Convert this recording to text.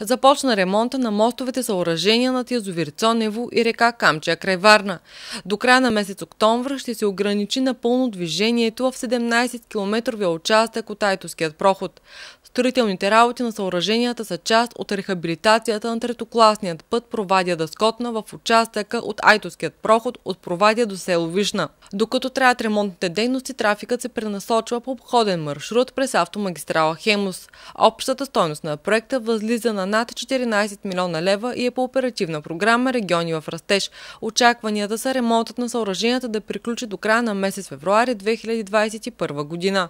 Започна ремонта на мостовете съоръжения над язовир Цонево и река Камчия край Варна. До края на месец октомври ще се ограничи напълно движението в 17-километровия участък от Айтоският проход. Строителните работи на съоръженията са част от рехабилитацията на третокласният път Провадия да Скотна в участъка от Айтоският проход от Провадия до село Вишна. Докато траят ремонтните дейности, трафикът се пренасочва по обходен маршрут през автомагистрала Хемус. Общата стойност на проекта възлиза на на над 14 милиона лева и е по оперативна програма Региони в растеж. Очакванията са ремонтът на съоръженията да приключи до края на месец февруари 2021 година.